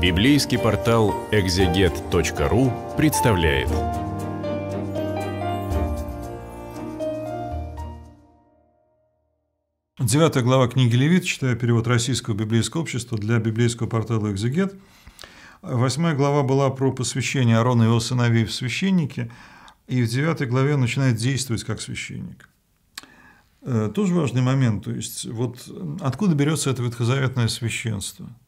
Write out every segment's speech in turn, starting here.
Библейский портал экзегет.ру представляет. Девятая глава книги Левит, читая перевод Российского библейского общества для библейского портала «Экзегет». Восьмая глава была про посвящение Аарона и его сыновей в священнике, и в девятой главе он начинает действовать как священник. Э, тоже важный момент, то есть вот откуда берется это ветхозаветное священство –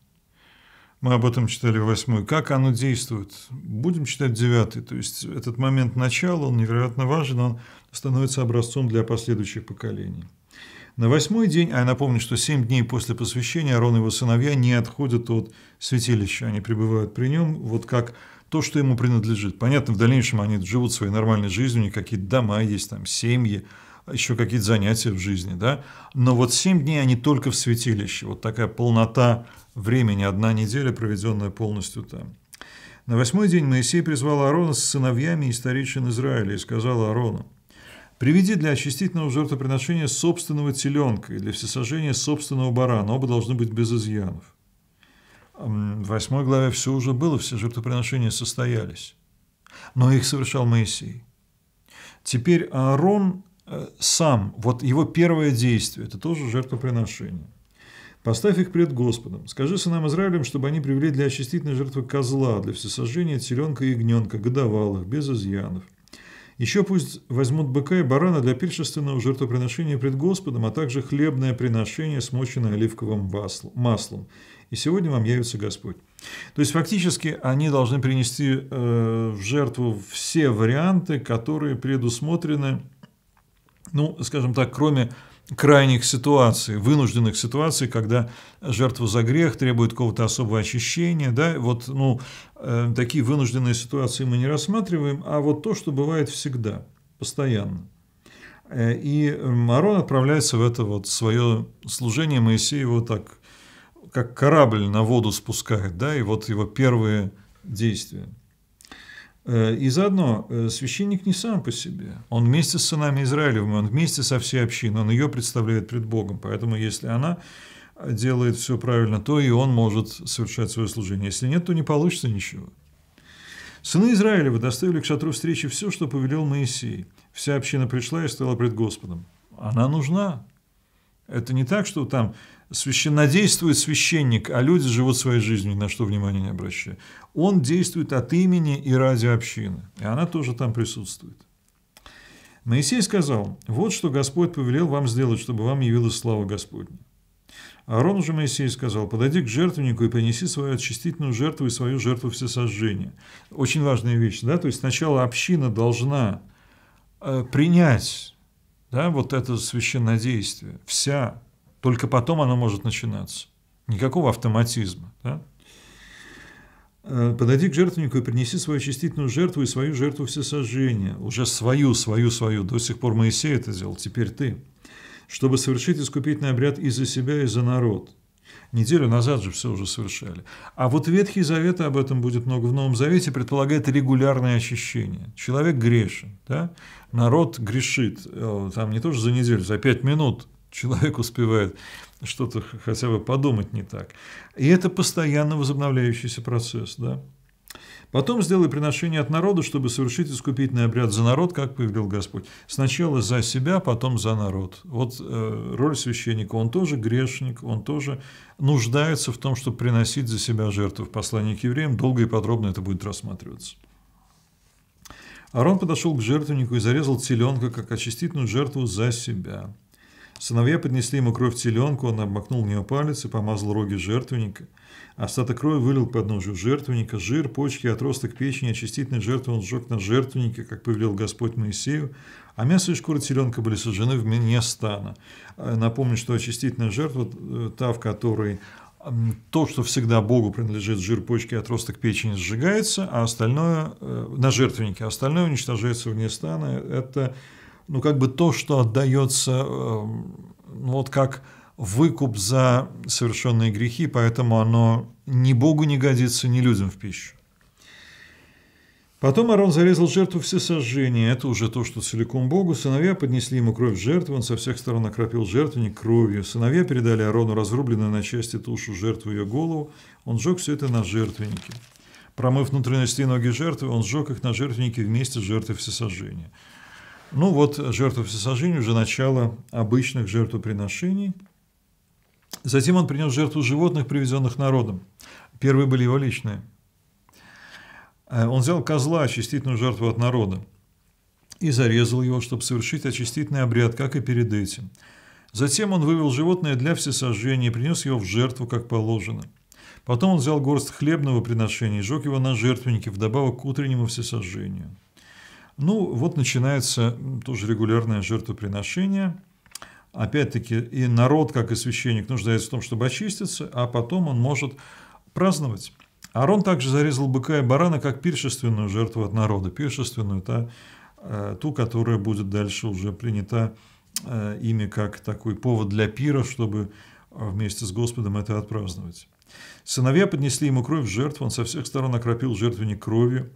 мы об этом читали восьмой. Как оно действует? Будем читать девятый. То есть этот момент начала, он невероятно важен, он становится образцом для последующих поколений. На восьмой день, а я напомню, что семь дней после посвящения Арон и его сыновья не отходят от святилища, они пребывают при нем, вот как то, что ему принадлежит. Понятно, в дальнейшем они живут своей нормальной жизнью, у них какие-то дома есть, там семьи, еще какие-то занятия в жизни, да. Но вот семь дней они только в святилище, вот такая полнота времени, одна неделя, проведенная полностью там. На восьмой день Моисей призвал Аарона с сыновьями и старейшин Израиля и сказал Аарону, «Приведи для очистительного жертвоприношения собственного теленка и для всесожжения собственного барана, оба должны быть без изъянов». В восьмой главе все уже было, все жертвоприношения состоялись, но их совершал Моисей. Теперь Аарон Э, сам, вот его первое действие, это тоже жертвоприношение. Поставь их пред Господом. Скажи сынам Израилем, чтобы они привели для очистительной жертвы козла, для всесожжения теленка и ягненка, годовалых, без изъянов. Еще пусть возьмут быка и барана для пиршественного жертвоприношения пред Господом, а также хлебное приношение, смоченное оливковым маслом. И сегодня вам явится Господь. То есть фактически они должны принести э, в жертву все варианты, которые предусмотрены ну, скажем так, кроме крайних ситуаций, вынужденных ситуаций, когда жертва за грех требует какого-то особого очищения, да, вот, ну, э, такие вынужденные ситуации мы не рассматриваем, а вот то, что бывает всегда, постоянно. Э, и Арон отправляется в это вот свое служение, Моисей его так, как корабль на воду спускает, да, и вот его первые действия – Э, и заодно э, священник не сам по себе. Он вместе с сынами Израилевыми, он вместе со всей общиной, он ее представляет пред Богом. Поэтому если она э, делает все правильно, то и он может совершать свое служение. Если нет, то не получится ничего. Сыны Израилева доставили к шатру встречи все, что повелел Моисей. Вся община пришла и стала пред Господом. Она нужна. Это не так, что там священнодействует священник, а люди живут своей жизнью, на что внимание не обращая. Он действует от имени и ради общины, и она тоже там присутствует. Моисей сказал, вот что Господь повелел вам сделать, чтобы вам явилась слава Господня. Аарон же Моисей сказал, подойди к жертвеннику и принеси свою очистительную жертву и свою жертву всесожжения. Очень важная вещь, да, то есть сначала община должна э, принять да, вот это священное действие, вся, только потом оно может начинаться. Никакого автоматизма. Да? Э, подойди к жертвеннику и принеси свою чистительную жертву и свою жертву всесожжения. Уже свою, свою, свою. До сих пор Моисей это делал, теперь ты. Чтобы совершить искупительный обряд и за себя, и за народ. Неделю назад же все уже совершали. А вот Ветхий Завет, об этом будет много в Новом Завете, предполагает регулярное очищение. Человек грешен, да? народ грешит. Э, там не тоже за неделю, за пять минут человек успевает что-то хотя бы подумать не так. И это постоянно возобновляющийся процесс. Да? Потом сделай приношение от народа, чтобы совершить искупительный обряд за народ, как повелел Господь. Сначала за себя, потом за народ. Вот э, роль священника, он тоже грешник, он тоже нуждается в том, чтобы приносить за себя жертву. В послании к евреям долго и подробно это будет рассматриваться. Арон подошел к жертвеннику и зарезал теленка, как очистительную жертву за себя. Сыновья поднесли ему кровь теленку, он обмакнул в нее палец и помазал роги жертвенника. Остаток крови вылил под ножью жертвенника, жир, почки, отросток печени, очистительной жертвы он сжег на жертвеннике, как повелел Господь Моисею, а мясо и шкура теленка были сожжены в мене стана. Э, напомню, что очистительная жертва, э, та, в которой то, что всегда Богу принадлежит, жир, почки, отросток печени сжигается, а остальное э, на жертвеннике, а остальное уничтожается вне стана. Это ну, как бы то, что отдается, эм, ну, вот как выкуп за совершенные грехи, поэтому оно ни Богу не годится, ни людям в пищу. Потом Арон зарезал жертву всесожжения. Это уже то, что целиком Богу. Сыновья поднесли ему кровь жертвы, он со всех сторон окропил жертвенник кровью. Сыновья передали Арону разрубленную на части тушу жертву ее голову. Он сжег все это на жертвеннике. Промыв внутренности и ноги жертвы, он сжег их на жертвеннике вместе с жертвой всесожжения. Ну вот жертва всесожжения уже начало обычных жертвоприношений. Затем он принес жертву животных, привезенных народом. Первые были его личные. Э, он взял козла, очистительную жертву от народа, и зарезал его, чтобы совершить очистительный обряд, как и перед этим. Затем он вывел животное для всесожжения и принес его в жертву, как положено. Потом он взял горсть хлебного приношения и сжег его на жертвеннике вдобавок к утреннему всесожжению. Ну, вот начинается тоже регулярное жертвоприношение. Опять-таки, и народ, как и священник, нуждается в том, чтобы очиститься, а потом он может праздновать. Арон также зарезал быка и барана как пиршественную жертву от народа. Пиршественную, та, э, ту, которая будет дальше уже принята э, ими как такой повод для пира, чтобы э, вместе с Господом это отпраздновать. Сыновья поднесли ему кровь в жертву, он со всех сторон окропил жертвенник кровью,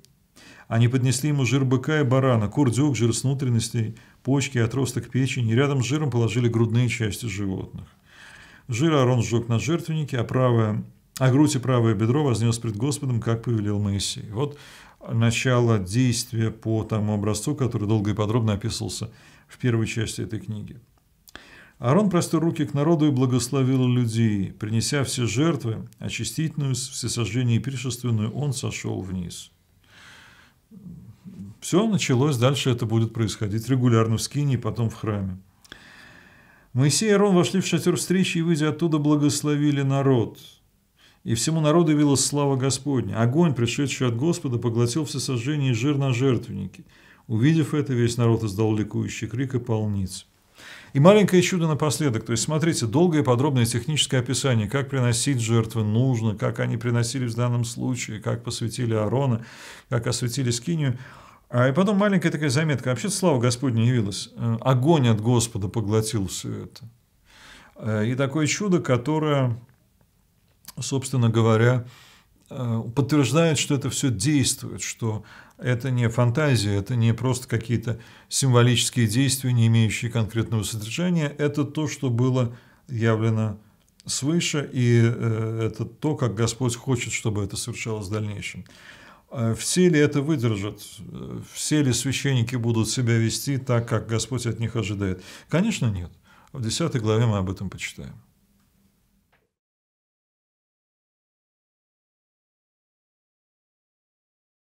они поднесли ему жир быка и барана, курдюк, жир с внутренностей, почки, отросток печени, рядом с жиром положили грудные части животных. Жир Арон сжег на жертвеннике, а, правое, а грудь и правое бедро вознес пред Господом, как повелел Моисей. Вот начало действия по тому образцу, который долго и подробно описывался в первой части этой книги. Аарон простер руки к народу и благословил людей. Принеся все жертвы, очистительную, всесожжение и пришественную. он сошел вниз. Все началось, дальше это будет происходить регулярно в Скине и потом в храме. Моисей и Арон вошли в шатер встречи и, выйдя оттуда, благословили народ. И всему народу явилась слава Господня. Огонь, пришедший от Господа, поглотил все сожжение и жир на жертвенники. Увидев это, весь народ издал ликующий крик и полниц. И маленькое чудо напоследок. То есть, смотрите, долгое и подробное техническое описание, как приносить жертвы нужно, как они приносились в данном случае, как посвятили Аарона, как осветили Скинию. А и потом маленькая такая заметка. Вообще слава Господня явилась. Э, огонь от Господа поглотил все это. Э, и такое чудо, которое, собственно говоря, Э, подтверждают, что это все действует, что это не фантазия, это не просто какие-то символические действия, не имеющие конкретного содержания, это то, что было явлено свыше, и э, это то, как Господь хочет, чтобы это совершалось в дальнейшем. А все ли это выдержат? Все ли священники будут себя вести так, как Господь от них ожидает? Конечно, нет. В 10 главе мы об этом почитаем.